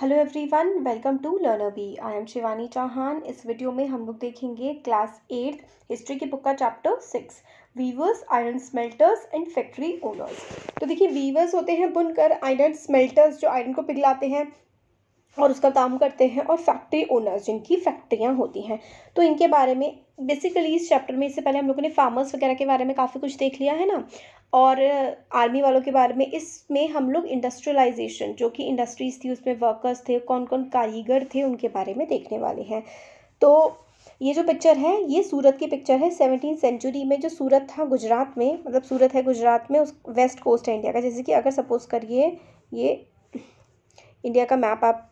Hello everyone welcome to learner bee I am Shivani Chauhan इस video में हम लोग देखेंगे क्लास एट हिस्ट्री की बुक का chapter six weavers iron smelters and factory owners तो देखिए वीवर्स होते हैं बुनकर आयरन स्मेल्टर्स जो आयरन को पिघलाते हैं और उसका काम करते हैं और फैक्ट्री ओनर्स जिनकी फैक्ट्रियाँ होती हैं तो इनके बारे में बेसिकली इस चैप्टर में इससे पहले हम लोगों ने फार्मर्स वगैरह के बारे में काफ़ी कुछ देख लिया है ना और आर्मी uh, वालों के बारे में इसमें हम लोग इंडस्ट्रियलाइजेशन जो कि इंडस्ट्रीज़ थी उसमें वर्कर्स थे कौन कौन कारीगर थे उनके बारे में देखने वाले हैं तो ये जो पिक्चर है ये सूरत की पिक्चर है सेवनटीन सेंचुरी में जो सूरत था गुजरात में मतलब सूरत है गुजरात में उस वेस्ट कोस्ट है इंडिया का जैसे कि अगर सपोज़ करिए ये इंडिया का मैप आप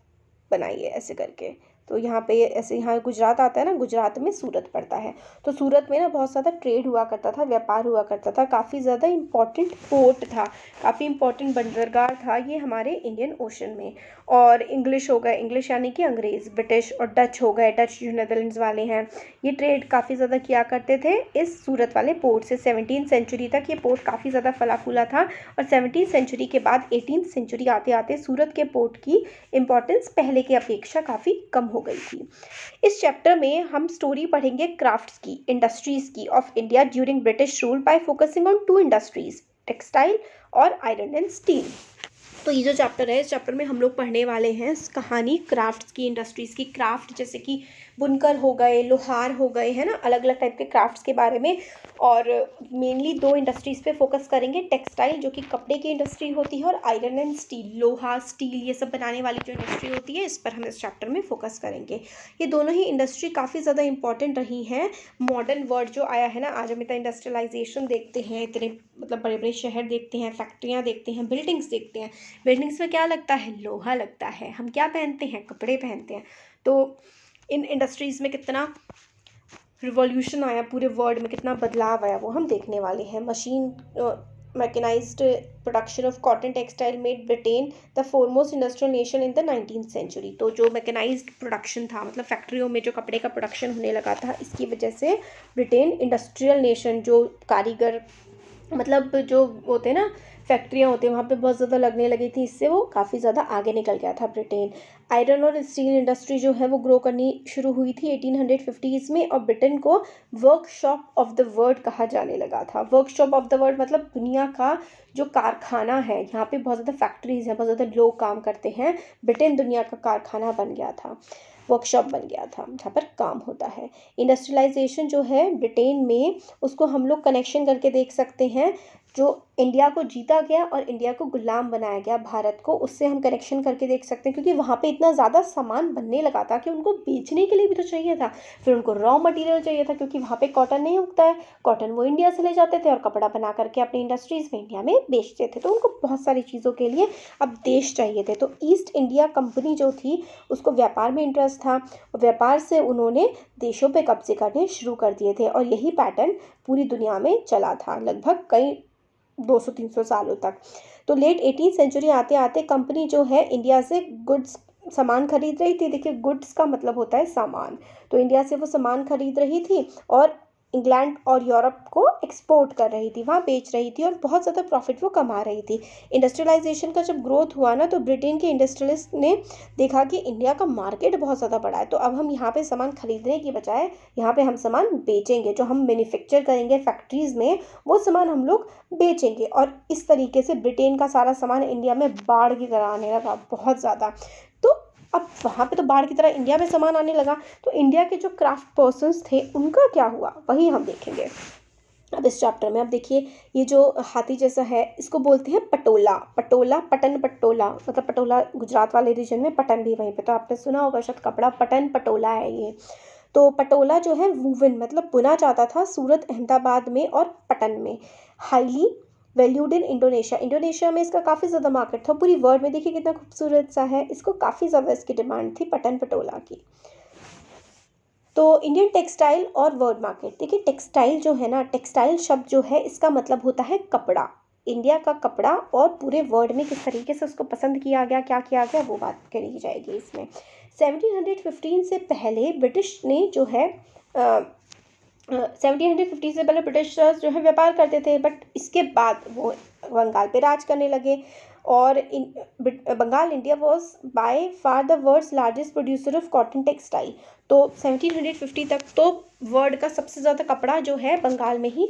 बनाइए ऐसे करके तो यहाँ पे ऐसे यहाँ गुजरात आता है ना गुजरात में सूरत पड़ता है तो सूरत में ना बहुत ज़्यादा ट्रेड हुआ करता था व्यापार हुआ करता था काफ़ी ज़्यादा इंपॉर्टेंट पोर्ट था काफ़ी इम्पॉर्टेंट बंदरगाह था ये हमारे इंडियन ओशन में और इंग्लिश हो गए इंग्लिश यानी कि अंग्रेज़ ब्रिटिश और डच हो गए डच जो नदरलैंड वाले हैं ये ट्रेड काफ़ी ज़्यादा किया करते थे इस सूरत वाले पोर्ट से सेवनटीन सेंचुरी तक ये पोर्ट काफ़ी ज़्यादा फला फूला था और सेवनटीन सेंचुरी के बाद एटीन सेंचुरी आते आते सूरत के पोर्ट की इम्पोर्टेंस पहले की अपेक्षा काफ़ी कम हो गई थी इस चैप्टर में हम स्टोरी पढ़ेंगे क्राफ्ट की इंडस्ट्रीज़ की of India during British rule by focusing on two industries textile और आयरन एंड स्टील तो ये जो चैप्टर है इस चैप्टर में हम लोग पढ़ने वाले हैं कहानी क्राफ्ट्स की इंडस्ट्रीज़ की क्राफ्ट जैसे कि बुनकर हो गए लोहार हो गए है ना अलग अलग टाइप के क्राफ्ट्स के बारे में और मेनली दो इंडस्ट्रीज़ पे फोकस करेंगे टेक्सटाइल जो कि कपड़े की इंडस्ट्री होती है और आयरन एंड स्टील लोहा स्टील ये सब बनाने वाली जो इंडस्ट्री होती है इस पर हम इस चैप्टर में फोकस करेंगे ये दोनों ही इंडस्ट्री काफ़ी ज़्यादा इंपॉर्टेंट रही हैं मॉडर्न वर्ल्ड जो आया है ना आज हम इतना इंडस्ट्रियलाइजेशन देखते हैं इतने मतलब बड़े बड़े शहर देखते हैं फैक्ट्रियाँ देखते हैं बिल्डिंग्स देखते हैं बिल्डिंग्स में क्या लगता है लोहा लगता है हम क्या पहनते हैं कपड़े पहनते हैं तो इन इंडस्ट्रीज़ में कितना रिवॉल्यूशन आया पूरे वर्ल्ड में कितना बदलाव आया वो हम देखने वाले हैं machine mechanise production of cotton textile made Britain the foremost industrial nation in the nineteen century तो जो मैकेनाइज प्रोडक्शन था मतलब फैक्ट्रियों में जो कपड़े का प्रोडक्शन होने लगा था इसकी वजह से ब्रिटेन इंडस्ट्रियल नेशन जो कारीगर मतलब जो होते हैं ना फैक्ट्रियाँ होती हैं वहाँ पे बहुत ज़्यादा लगने लगी थी इससे वो काफ़ी ज़्यादा आगे निकल गया था ब्रिटेन आयरन और स्टील इंडस्ट्री जो है वो ग्रो करनी शुरू हुई थी एटीन फिफ्टीज़ में और ब्रिटेन को वर्कशॉप ऑफ द वर्ल्ड कहा जाने लगा था वर्कशॉप ऑफ द वर्ल्ड मतलब दुनिया का जो कारखाना है यहाँ पे बहुत ज़्यादा फैक्ट्रीज हैं बहुत ज़्यादा लोग काम करते हैं ब्रिटेन दुनिया का कारखाना बन गया था वर्कशॉप बन गया था जहाँ पर काम होता है इंडस्ट्रियलाइजेशन जो है ब्रिटेन में उसको हम लोग कनेक्शन करके देख सकते हैं जो इंडिया को जीता गया और इंडिया को गुलाम बनाया गया भारत को उससे हम कनेक्शन करके देख सकते हैं क्योंकि वहाँ पे इतना ज़्यादा सामान बनने लगा था कि उनको बेचने के लिए भी तो चाहिए था फिर उनको रॉ मटेरियल चाहिए था क्योंकि वहाँ पे कॉटन नहीं उगता है कॉटन वो इंडिया से ले जाते थे और कपड़ा बना करके अपनी इंडस्ट्रीज़ में इंडिया में बेचते थे तो उनको बहुत सारी चीज़ों के लिए अब देश चाहिए थे तो ईस्ट इंडिया कंपनी जो थी उसको व्यापार में इंटरेस्ट था व्यापार से उन्होंने देशों पर कब्जे करने शुरू कर दिए थे और यही पैटर्न पूरी दुनिया में चला था लगभग कई 200-300 सालों तक तो लेट एटीन सेंचुरी आते आते कंपनी जो है इंडिया से गुड्स सामान खरीद रही थी देखिए गुड्स का मतलब होता है सामान तो इंडिया से वो सामान खरीद रही थी और इंग्लैंड और यूरोप को एक्सपोर्ट कर रही थी वहाँ बेच रही थी और बहुत ज़्यादा प्रॉफिट वो कमा रही थी इंडस्ट्रियलाइजेशन का जब ग्रोथ हुआ ना तो ब्रिटेन के इंडस्ट्रियलिस्ट ने देखा कि इंडिया का मार्केट बहुत ज़्यादा बड़ा है तो अब हम यहाँ पे सामान खरीदने की बजाय यहाँ पे हम सामान बेचेंगे जो हम मैन्युफैक्चर करेंगे फैक्ट्रीज़ में वो सामान हम लोग बेचेंगे और इस तरीके से ब्रिटेन का सारा सामान इंडिया में बाढ़ की तरह आने लगा बहुत ज़्यादा अब वहाँ पे तो बाढ़ की तरह इंडिया में सामान आने लगा तो इंडिया के जो क्राफ्ट पर्सन थे उनका क्या हुआ वही हम देखेंगे अब इस चैप्टर में आप देखिए ये जो हाथी जैसा है इसको बोलते हैं पटोला पटोला पटन पटोला मतलब पटोला गुजरात वाले रीजन में पटन भी वहीं पे तो आपने सुना होगा शायद कपड़ा पटन पटोला है ये तो पटोला जो है वूवन मतलब बुना जाता था सूरत अहमदाबाद में और पटन में highly valued in Indonesia Indonesia में इसका काफ़ी ज़्यादा मार्केट था पूरी वर्ल्ड में देखिए कितना खूबसूरत सा है इसको काफ़ी ज़्यादा इसकी डिमांड थी पटन पटोला की तो इंडियन टेक्सटाइल और वर्ल्ड मार्केट देखिए टेक्सटाइल जो है ना टेक्सटाइल शब्द जो है इसका मतलब होता है कपड़ा इंडिया का कपड़ा और पूरे वर्ल्ड में किस तरीके से उसको पसंद किया गया क्या किया गया वो बात करी जाएगी इसमें 1715 से पहले ब्रिटिश ने जो है आ, सेवनटीन हंड्रेड फिफ्टी से पहले ब्रिटिशर्स जो है व्यापार करते थे बट इसके बाद वो बंगाल पे राज करने लगे और in Bengal India was by far the world's largest producer of cotton textile तो सेवनटीन हंड्रेड फिफ्टी तक तो वर्ल्ड का सबसे ज़्यादा कपड़ा जो है बंगाल में ही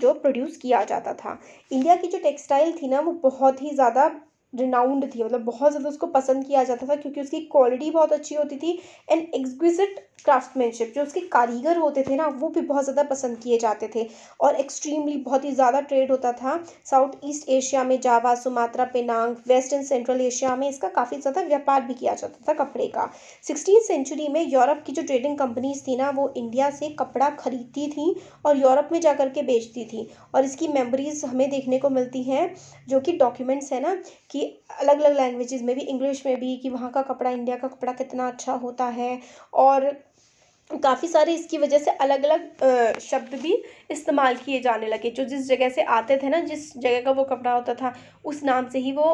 जो प्रोड्यूस किया जाता था इंडिया की जो टेक्सटाइल थी ना वो बहुत ही ज़्यादा रिनाउंड थी मतलब बहुत ज़्यादा उसको पसंद किया जाता था क्योंकि उसकी क्वालिटी बहुत अच्छी होती थी एंड एक्सक्विजिट क्राफ्टमैनशिप जो उसके कारीगर होते थे ना वो भी बहुत ज़्यादा पसंद किए जाते थे और एक्सट्रीमली बहुत ही ज़्यादा ट्रेड होता था साउथ ईस्ट एशिया में Java Sumatra Penang west and central Asia में इसका काफ़ी ज़्यादा व्यापार भी किया जाता था कपड़े का सिक्सटीन सेंचुरी में यूरोप की जो ट्रेडिंग कंपनीज थी ना वो इंडिया से कपड़ा खरीदती थी और यूरोप में जा के बेचती थी और इसकी मेमोरीज हमें देखने को मिलती हैं जो कि डॉक्यूमेंट्स हैं ना कि कि अलग अलग लैंग्वेजेस में भी इंग्लिश में भी कि वहाँ का कपड़ा इंडिया का कपड़ा कितना अच्छा होता है और काफ़ी सारे इसकी वजह से अलग अलग शब्द भी इस्तेमाल किए जाने लगे जो जिस जगह से आते थे ना जिस जगह का वो कपड़ा होता था उस नाम से ही वो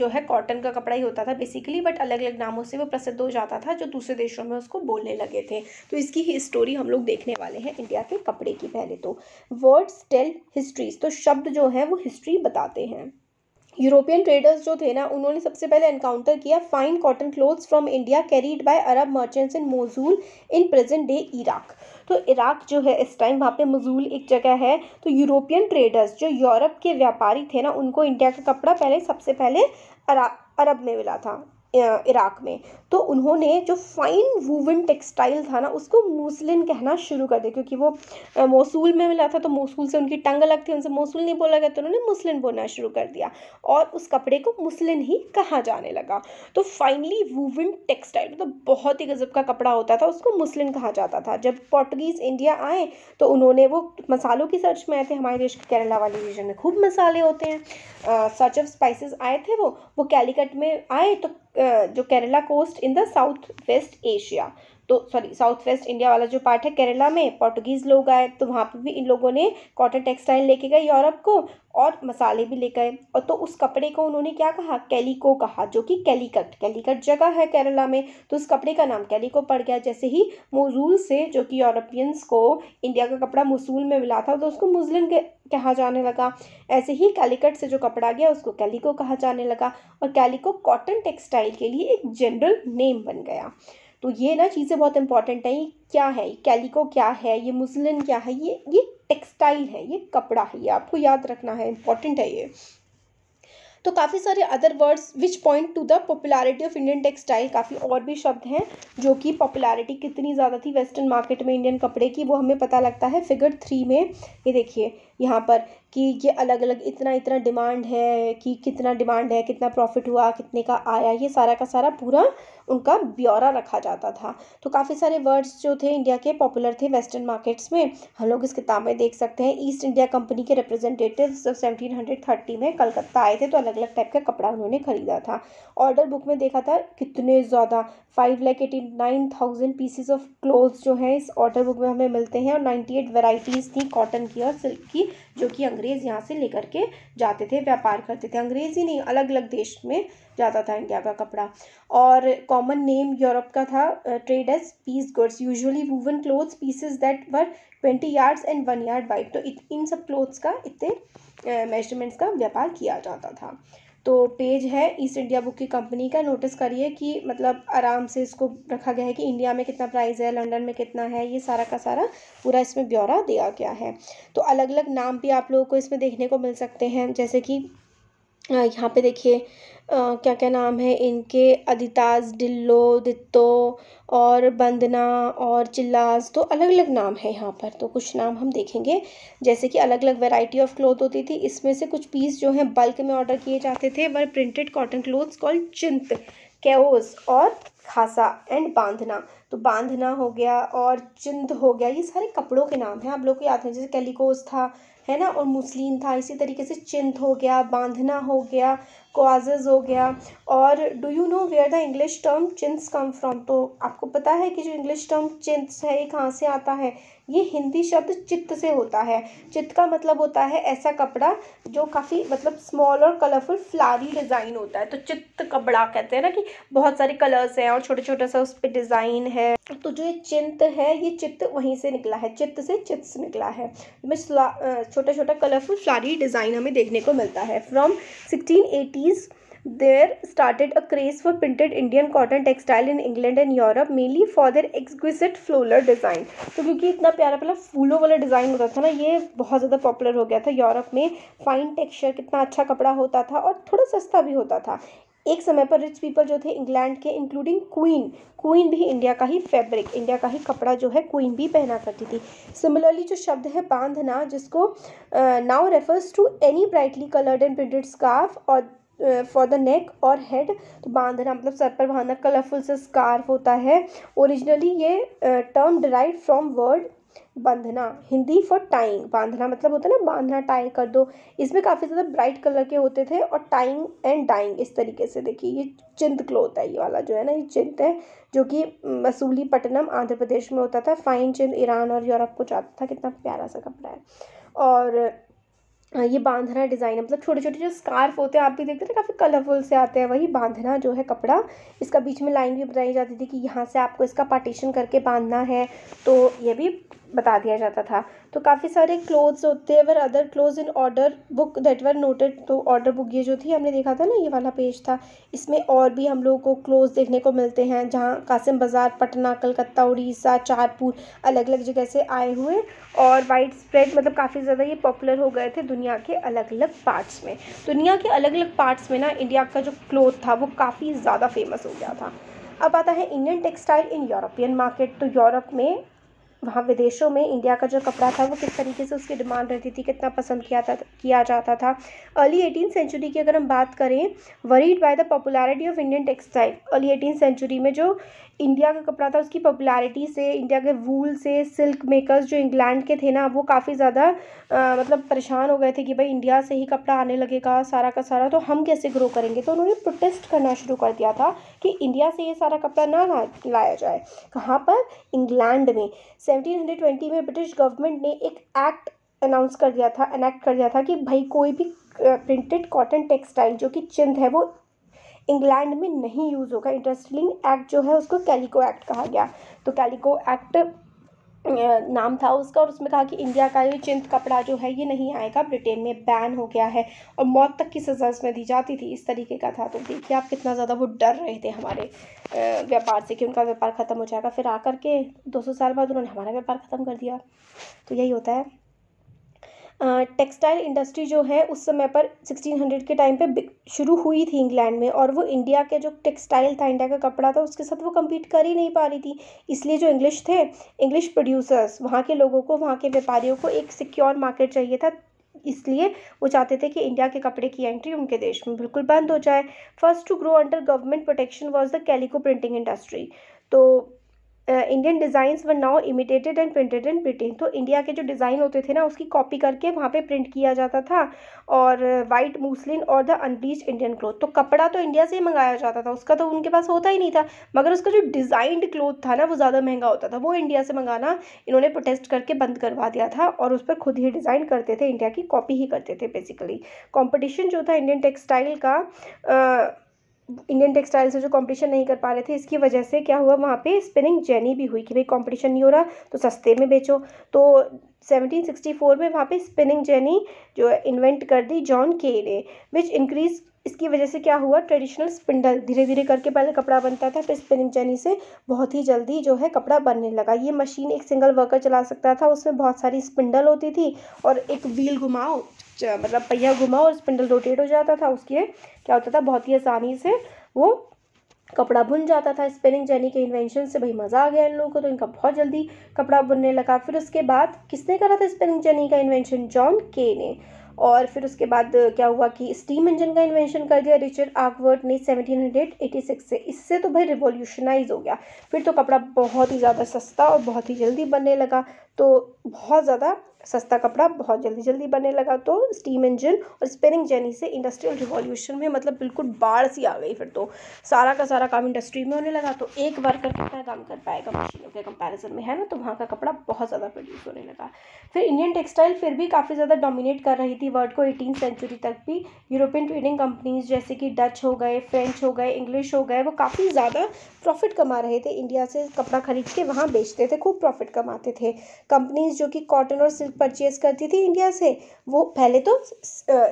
जो है कॉटन का कपड़ा ही होता था बेसिकली बट अलग अलग नामों से वो प्रसिद्ध हो जाता था जो दूसरे देशों में उसको बोलने लगे थे तो इसकी ही स्टोरी हम लोग देखने वाले हैं इंडिया के कपड़े की पहले तो वर्ड्स टेल हिस्ट्रीज तो शब्द जो है वो हिस्ट्री बताते हैं यूरोपियन ट्रेडर्स जो थे ना उन्होंने सबसे पहले एनकाउंटर किया fine cotton cloths from India carried by Arab merchants in Mosul in present day Iraq तो इराक जो है इस टाइम वहाँ पे मजूल एक जगह है तो यूरोपियन ट्रेडर्स जो यूरोप के व्यापारी थे ना उनको इंडिया का कपड़ा पहले सबसे पहले अरब में मिला था इराक में तो उन्होंने जो फ़ाइन वूवन टेक्सटाइल था ना उसको मूसलिन कहना शुरू कर दिया क्योंकि वो मौसूल में मिला था तो मौसूल से उनकी टंग अलग थी उनसे मौसूल नहीं बोला गया तो उन्होंने मुस्लिन बोलना शुरू कर दिया और उस कपड़े को मुस्लिन ही कहा जाने लगा तो फाइनली वूवन टेक्सटाइल मतलब तो बहुत ही गज़ब का कपड़ा होता था उसको मुस्लिन कहा जाता था जब पोर्टुगीज़ इंडिया आए तो उन्होंने वो मसालों की सर्च में आए थे हमारे देश के केरला वाले रीजन में खूब मसाले होते हैं सर्च ऑफ स्पाइसेस आए थे वो वो कैलीकट में आए तो Uh, जो Kerala coast in the south west Asia तो सॉरी साउथ वेस्ट इंडिया वाला जो पार्ट है केरला में पोर्टुगीज़ लोग आए तो वहाँ पर भी इन लोगों ने कॉटन टेक्सटाइल लेके गए यूरोप को और मसाले भी ले गए और तो उस कपड़े को उन्होंने क्या कहा कैलिको कहा जो कि कैलीकट कैलीकट जगह है केरला में तो उस कपड़े का नाम कैलिको पड़ गया जैसे ही मोजूल से जो कि यूरोपियंस को इंडिया का कपड़ा मसूल में मिला था तो उसको मुजलिन कहा जाने लगा ऐसे ही कैलिकट से जो कपड़ा गया उसको कैलिको कहा जाने लगा और कैलिको कॉटन टेक्सटाइल के लिए एक जनरल नेम बन गया तो ये ना चीज़ें बहुत इंपॉर्टेंट हैं ये क्या है कैलिको क्या है ये मुस्लिन क्या है ये ये टेक्सटाइल है ये कपड़ा है ये आपको याद रखना है इंपॉर्टेंट है ये तो काफ़ी सारे other words which point to the popularity of Indian textile काफ़ी और भी शब्द हैं जो कि पॉपुलैरिटी कितनी ज़्यादा थी वेस्टर्न मार्केट में इंडियन कपड़े की वो हमें पता लगता है फिगर थ्री में ये देखिए यहाँ पर कि ये अलग अलग इतना इतना डिमांड है कि कितना डिमांड है कितना प्रॉफिट हुआ कितने का आया ये सारा का सारा पूरा उनका ब्यौरा रखा जाता था तो काफ़ी सारे वर्ड्स जो थे इंडिया के पॉपुलर थे वेस्टर्न मार्केट्स में हम लोग इस किताब में देख सकते हैं ईस्ट इंडिया कंपनी के रिप्रेजेंटेटिव सेवनटीन हंड्रेड थर्टी में कलकत्ता आए थे तो अलग अलग टाइप का कपड़ा उन्होंने खरीदा था ऑर्डर बुक में देखा था कितने ज़्यादा five lakh eighty nine thousand pieces of cloths जो हैं इस ऑर्डर बुक में हमें मिलते हैं और नाइन्टी एट वेराइटीज़ थी कॉटन की और सिल्क की जो कि अंग्रेज़ यहाँ से लेकर के जाते थे व्यापार करते थे अंग्रेज़ ही नहीं अलग अलग देश में जाता था इंडिया का कपड़ा और कॉमन नेम यूरोप का था traders piece goods usually woven cloths pieces that were twenty yards and one yard wide तो इन सब क्लोथ्स का इतने मेजरमेंट्स का व्यापार किया जाता था तो पेज है ईस्ट इंडिया बुक की कंपनी का नोटिस करिए कि मतलब आराम से इसको रखा गया है कि इंडिया में कितना प्राइस है लंदन में कितना है ये सारा का सारा पूरा इसमें ब्यौरा दिया गया है तो अलग अलग नाम भी आप लोगों को इसमें देखने को मिल सकते हैं जैसे कि यहाँ पे देखिए क्या क्या नाम है इनके अदिताज़ डिल्लो दित्तो और बंदना और चिल्लास तो अलग अलग नाम है यहाँ पर तो कुछ नाम हम देखेंगे जैसे कि अलग अलग वैरायटी ऑफ क्लोथ होती थी इसमें से कुछ पीस जो हैं बल्क में ऑर्डर किए जाते थे were printed cotton cloths called chintz cossaes और खासा एंड बांधना तो बांधना हो गया और चिंद हो गया ये सारे कपड़ों के नाम हैं आप लोग को याद है जैसे कैलिकोस था है ना और मुस्लिम था इसी तरीके से चिंत हो गया बांधना हो गया कॉजेज़ हो गया और do you know where the English term chintz come from तो आपको पता है कि जो इंग्लिश टर्म चिंस है ये कहाँ से आता है ये हिंदी शब्द चित्त से होता है चित्त का मतलब होता है ऐसा कपड़ा जो काफ़ी मतलब स्मॉल और कलरफुल फ्लारी डिज़ाइन होता है तो चित्त कपड़ा कहते हैं ना कि बहुत सारे कलर्स हैं और छोटे छोटे सा उस पर डिज़ाइन है तो जो ये चिंत है ये चित्त वहीं से निकला है चित्त से चित्त निकला है छोटा छोटा कलरफुल फ्लारी डिज़ाइन हमें देखने को मिलता है from sixteen eighty 1980s, there started a craze for printed Indian cotton textile in England and Europe mainly for their exquisite floral design. तो kyunki itna pyara pyara फूलों wala design hota tha na ye bahut zyada popular ho gaya tha europe mein fine texture kitna acha kapda hota tha aur thoda sasta bhi hota tha एक समय पर rich people जो थे England के including queen queen भी India का ही fabric India का ही कपड़ा जो है क्वीन भी पहना करती थी सिमिलरली जो शब्द है बांधना जिसको now refers to any brightly coloured and printed scarf और फॉर द नेक और हेड तो बांधना मतलब सर पर बांधना कलरफुल से स्कार्फ होता है ओरिजिनली ये टर्म डिराइव फ्रॉम वर्ड बंधना हिंदी फॉर टाइंग बांधना मतलब होता है ना बांधना टाई कर दो इसमें काफ़ी ज़्यादा ब्राइट कलर के होते थे और टाइंग एंड डाइंग इस तरीके से देखिए ये चिंत क्लोथ है ये वाला जो है ना ये चिंत है जो कि मसूली पटनम आंध्र प्रदेश में होता था फाइन चिंत ईरान और यूरोप को जाता था कितना प्यारा सा कपड़ा है और ये बांधना डिज़ाइन है मतलब छोटे छोटे जो स्कार्फ होते हैं आप भी देखते हैं काफ़ी कलरफुल से आते हैं वही बांधना जो है कपड़ा इसका बीच में लाइन भी बताई जाती थी कि यहाँ से आपको इसका पार्टीशन करके बांधना है तो ये भी बता दिया जाता था तो काफ़ी सारे क्लोथ्स होते हैं were other cloths in order book that were noted तो ऑर्डर बुक ये जो थी हमने देखा था ना ये वाला पेज था इसमें और भी हम लोगों को क्लोज देखने को मिलते हैं जहाँ कासिम बाज़ार पटना कलकत्ता उड़ीसा चारपुर अलग अलग जगह से आए हुए और वाइड स्प्रेड मतलब काफ़ी ज़्यादा ये पॉपुलर हो गए थे दुनिया के अलग अलग पार्ट्स में दुनिया के अलग अलग पार्ट्स में ना इंडिया का जो क्लोथ था वो काफ़ी ज़्यादा फेमस हो गया था अब आता है Indian textile in European market तो यूरोप में वहाँ विदेशों में इंडिया का जो कपड़ा था वो किस तरीके से उसकी डिमांड रहती थी कितना पसंद किया था किया जाता था अर्ली एटीन सेंचुरी की अगर हम बात करें worried by the popularity of Indian textile early eighteen century में जो इंडिया का कपड़ा था उसकी पॉपुलैरिटी से इंडिया के वूल से सिल्क मेकर्स जो इंग्लैंड के थे ना वो काफ़ी ज़्यादा मतलब परेशान हो गए थे कि भाई इंडिया से ही कपड़ा आने लगेगा सारा का सारा तो हम कैसे ग्रो करेंगे तो उन्होंने प्रोटेस्ट करना शुरू कर दिया था कि इंडिया से ये सारा कपड़ा ना लाया जाए कहाँ पर इंग्लैंड में 1720 में ब्रिटिश गवर्नमेंट ने एक एक्ट अनाउंस कर दिया था अनेक्ट कर दिया था कि भाई कोई भी प्रिंटेड कॉटन टेक्सटाइल जो कि चिंद है वो इंग्लैंड में नहीं यूज़ होगा इंडस्ट्रियलिंग एक्ट जो है उसको कैलिको एक्ट कहा गया तो कैलिको एक्ट नाम था उसका और उसमें कहा कि इंडिया का ये चिंत कपड़ा जो है ये नहीं आएगा ब्रिटेन में बैन हो गया है और मौत तक की सज़ा इसमें दी जाती थी इस तरीके का था तो देखिए आप कितना ज़्यादा वो डर रहे थे हमारे व्यापार से कि उनका व्यापार ख़त्म हो जाएगा फिर आकर के 200 साल बाद उन्होंने हमारा व्यापार ख़त्म कर दिया तो यही होता है टेक्सटाइल इंडस्ट्री जो है उस समय पर 1600 के टाइम पे शुरू हुई थी इंग्लैंड में और वो इंडिया के जो टेक्सटाइल था इंडिया का कपड़ा था उसके साथ वो कम्पीट कर ही नहीं पा रही थी इसलिए जो इंग्लिश थे इंग्लिश प्रोड्यूसर्स वहाँ के लोगों को वहाँ के व्यापारियों को एक सिक्योर मार्केट चाहिए था इसलिए वो चाहते थे कि इंडिया के कपड़े की एंट्री उनके देश में बिल्कुल बंद हो जाए first to grow under government protection was the calico printing industry तो Indian designs were now imitated and printed in Britain तो इंडिया के जो डिज़ाइन होते थे ना उसकी कॉपी करके वहाँ पे प्रिंट किया जाता था और वाइट मूसलिन और द अनब्लीच इंडियन क्लोथ तो कपड़ा तो इंडिया से ही मंगाया जाता था उसका तो उनके पास होता ही नहीं था मगर उसका जो डिज़ाइंड क्लोथ था ना वो ज़्यादा महंगा होता था वो इंडिया से मंगाना इन्होंने प्रोटेस्ट करके बंद करवा दिया था और उस पर खुद ही डिज़ाइन करते थे इंडिया की कॉपी ही करते थे बेसिकली कॉम्पिटिशन जो था इंडियन टेक्सटाइल का आ, इंडियन टेक्सटाइल से जो कंपटीशन नहीं कर पा रहे थे इसकी वजह से क्या हुआ वहाँ पे स्पिनिंग जेनी भी हुई कि भाई कंपटीशन नहीं हो रहा तो सस्ते में बेचो तो 1764 में वहाँ पे स्पिनिंग जेनी जो इन्वेंट कर दी जॉन के ने विच इंक्रीज इसकी वजह से क्या हुआ ट्रेडिशनल स्पिंडल धीरे धीरे करके पहले कपड़ा बनता था फिर स्पिनिंग जेनी से बहुत ही जल्दी जो है कपड़ा बनने लगा ये मशीन एक सिंगल वर्कर चला सकता था उसमें बहुत सारी स्पिंडल होती थी और एक व्हील घुमाओ मतलब पहिया घुमा और स्पिंडल रोटेट हो जाता था उसके क्या होता था बहुत ही आसानी से वो कपड़ा बुन जाता था स्पिनिंग जैनी के इन्वेंशन से भाई मज़ा आ गया इन लोगों को तो इनका बहुत जल्दी कपड़ा बुनने लगा फिर उसके बाद किसने करा था स्पिनिंग जैनी का इन्वेंशन जॉन के ने और फिर उसके बाद क्या हुआ कि स्टीम इंजन का इन्वेंशन कर दिया रिचर्ड आकवर्ड ने 1786 से इससे तो भाई रिवोल्यूशनाइज हो गया फिर तो कपड़ा बहुत ही ज़्यादा सस्ता और बहुत ही जल्दी बनने लगा तो बहुत ज़्यादा सस्ता कपड़ा बहुत जल्दी जल्दी बनने लगा तो स्टीम इंजन और स्पिनिंग जेनी से इंडस्ट्रियल रिवॉल्यूशन में मतलब बिल्कुल बाढ़ सी आ गई फिर तो सारा का सारा काम इंडस्ट्री में होने लगा तो एक वर्कर कितना काम कर पाएगा मशीनों के कंपैरिजन में है ना तो वहाँ का कपड़ा बहुत ज़्यादा प्रोड्यूस होने लगा फिर इंडियन टेक्सटाइल फिर भी काफ़ी ज़्यादा डोमिनेट कर रही थी वर्ल्ड को एटीन सेंचुरी तक भी यूरोपियन ट्रेडिंग कंपनीज जैसे कि डच हो गए फ्रेंच हो गए इंग्लिश हो गए वो काफ़ी ज़्यादा प्रॉफिट कमा रहे थे इंडिया से कपड़ा खरीद के वहाँ बेचते थे खूब प्रॉफिट कमाते थे कंपनीज जो कि कॉटन और सिल्क परचेज़ करती थी इंडिया से वो पहले तो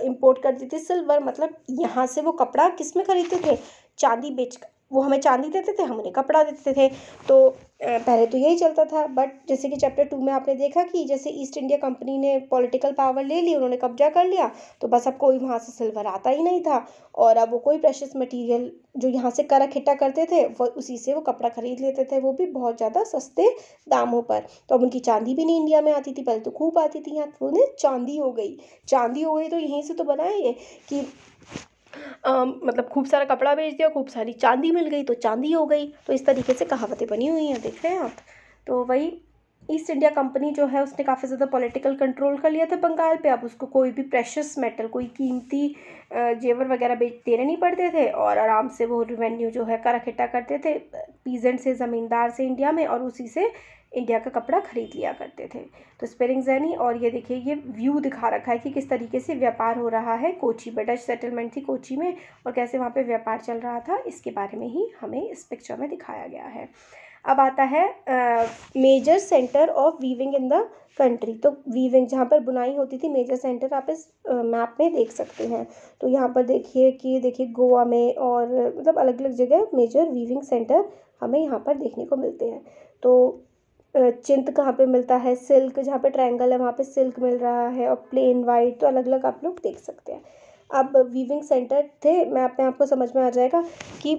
इम्पोर्ट करती थी सिल्वर मतलब यहाँ से वो कपड़ा किस में ख़रीदते थे चांदी बेच कर वो हमें चांदी देते थे हम उन्हें कपड़ा देते थे तो पहले तो यही चलता था बट जैसे कि चैप्टर टू में आपने देखा कि जैसे ईस्ट इंडिया कंपनी ने पॉलिटिकल पावर ले ली उन्होंने कब्जा कर लिया तो बस अब कोई वहाँ से सिल्वर आता ही नहीं था और अब वो कोई प्रेशस मटेरियल जो यहाँ से कर इकट्ठा करते थे वो उसी से वो कपड़ा खरीद लेते थे वो भी बहुत ज़्यादा सस्ते दामों पर तो अब उनकी चांदी भी नहीं इंडिया में आती थी पहले तो खूब आती थी यहाँ तो उन्हें चांदी हो गई चांदी हो गई तो यहीं से तो बनाए कि मतलब खूब सारा कपड़ा बेच दिया खूब सारी चांदी मिल गई तो चांदी हो गई तो इस तरीके से कहावतें बनी हुई हैं देख रहे हैं आप तो वही ईस्ट इंडिया कंपनी जो है उसने काफ़ी ज़्यादा पॉलिटिकल कंट्रोल कर लिया था बंगाल पे अब उसको कोई भी प्रेशस मेटल कोई कीमती जेवर वगैरह बेच देने नहीं पड़ते थे और आराम से वो रिवेन्यू जो है कर इकट्ठा करते थे पीजेंट से ज़मींदार से इंडिया में और उसी से इंडिया का कपड़ा ख़रीद लिया करते थे तो स्पेरिंग जैनी और ये देखिए ये व्यू दिखा रखा है कि किस तरीके से व्यापार हो रहा है कोची में डच सेटलमेंट थी कोची में और कैसे वहाँ पे व्यापार चल रहा था इसके बारे में ही हमें इस पिक्चर में दिखाया गया है अब आता है major centre of weaving in the country तो वीविंग जहाँ पर बुनाई होती थी मेजर सेंटर आप इस मैप में देख सकते हैं तो यहाँ पर देखिए कि देखिए गोवा में और मतलब अलग अलग जगह मेजर वीविंग सेंटर हमें यहाँ पर देखने को मिलते हैं तो चिंत कहाँ पे मिलता है सिल्क जहाँ पे ट्रायंगल है वहाँ पे सिल्क मिल रहा है और प्लेन वाइट तो अलग अलग आप लोग देख सकते हैं अब वीविंग सेंटर थे मैं अपने आप समझ में आ जाएगा कि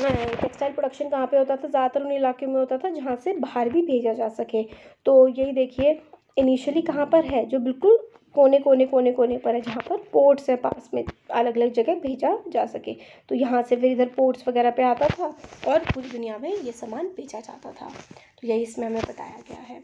टेक्सटाइल प्रोडक्शन कहाँ पे होता था ज़्यादातर उन इलाके में होता था जहाँ से बाहर भी भेजा जा सके तो यही देखिए इनिशियली कहाँ पर है जो बिल्कुल कोने कोने कोने कोने पर है जहाँ पर पोर्ट्स है पास में अलग अलग जगह भेजा जा सके तो यहाँ से फिर इधर पोर्ट्स वगैरह पे आता था और पूरी दुनिया में ये सामान बेचा जाता था तो यही इसमें हमें बताया गया है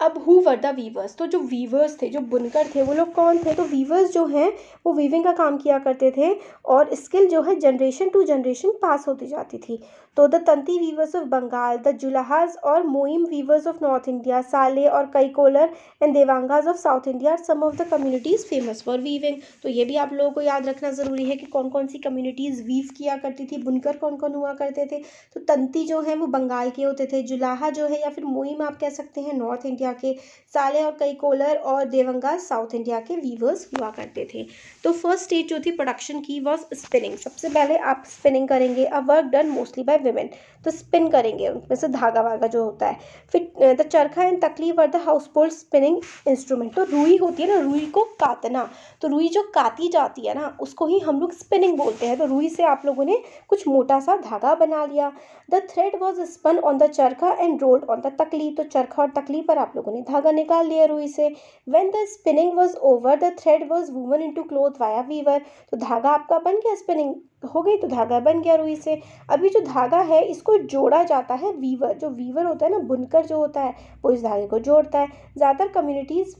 अब हु वर द वीवर्स तो जो वीवर्स थे जो बुनकर थे वो लोग कौन थे तो वीवर्स जो हैं वो वीविंग का काम किया करते थे और स्किल जो है जनरेशन टू जनरेशन पास होती जाती थी तो the tanti weavers of Bengal the julahas और momin weavers of north India sale और kaikollar and devangas of south India some of the communities famous for weaving तो ये भी आप लोगों को याद रखना ज़रूरी है कि कौन कौन सी कम्युनिटीज़ वीव किया करती थी बुनकर कौन कौन हुआ करते थे तो तंती जो है वो बंगाल के होते थे जुलाहा जो है या फिर मोइम आप कह सकते हैं नॉर्थ इंडिया क्या कि साले और कई कोलर और देवंगा साउथ इंडिया के वीवर्स हुआ करते थे तो फर्स्ट स्टेज जो थी प्रोडक्शन की वॉज स्पिनिंग सबसे पहले आप स्पिनिंग करेंगे a work done mostly by women तो स्पिन करेंगे उनमें से धागा वागा जो होता है फिर the charkha and takli are the household spinning instrument तो रुई होती है ना रुई को कातना तो रुई जो काती जाती है ना उसको ही हम लोग स्पिनिंग बोलते हैं तो रुई से आप लोगों ने कुछ मोटा सा धागा बना लिया the thread was spun on the charkha and rolled on the takli तो चरखा और तकली पर आप लोगों ने धागा निकाल लिया रुई से when the spinning was over the thread was woven into cloth via weaver तो धागा आपका बन गया स्पिनिंग हो गई तो धागा बन गया रुई से अभी जो धागा है इसको जोड़ा जाता है वीवर जो वीवर होता है ना बुनकर जो होता है वो इस धागे को जोड़ता है ज़्यादातर communities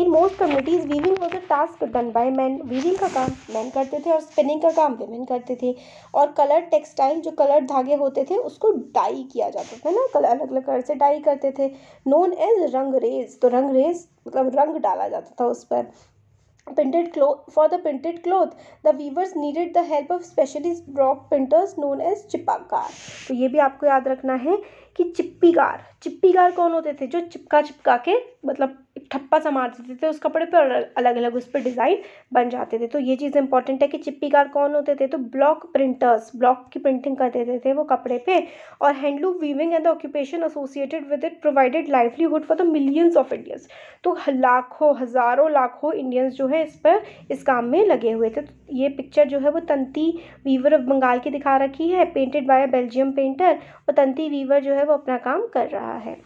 in most communities weaving was a task done by man weaving का काम मैन करते थे और स्पिनिंग का काम वेमेन करते थे और कलर टेक्सटाइल जो कलर धागे होते थे उसको डाई किया जाता था ना कलर अलग अलग कलर से डाई करते थे नोन एज रंग रेज तो रंग रेज मतलब रंग डाला जाता था उस पर printed cloth for the printed cloth the weavers needed the help of specialist block printers known as chipakar to ye bhi aapko yaad rakhna hai ki chippigar chippigar kon hote the jo chipka chipka ke matlab एक ठप्पा सा मार देते थे उस कपड़े पर अलग अलग उस पर डिज़ाइन बन जाते थे तो ये चीज़ इंपॉर्टेंट है कि चिप्पीकार कौन होते थे तो ब्लॉक प्रिंटर्स ब्लॉक की प्रिंटिंग कर देते थे वो कपड़े पे और handloom weaving and the occupation associated with it provided livelihood for the millions of Indians तो लाखों हज़ारों लाखों इंडियंस जो है इस पर इस काम में लगे हुए थे तो ये पिक्चर जो है वो तंती वीवर ऑफ बंगाल की दिखा रखी है पेंटेड बाय बेल्जियम पेंटर और तंती वीवर जो है वो अपना काम कर रहा है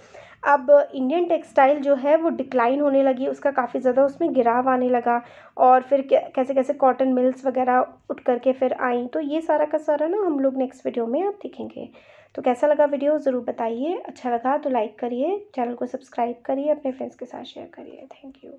अब इंडियन टेक्सटाइल जो है वो डिक्लाइन होने लगी उसका काफ़ी ज़्यादा उसमें गिराव आने लगा और फिर कैसे कैसे कॉटन मिल्स वगैरह उठ करके फिर आई तो ये सारा का सारा ना हम लोग नेक्स्ट वीडियो में आप देखेंगे तो कैसा लगा वीडियो ज़रूर बताइए अच्छा लगा तो लाइक करिए चैनल को सब्सक्राइब करिए अपने फ्रेंड्स के साथ शेयर करिए थैंक यू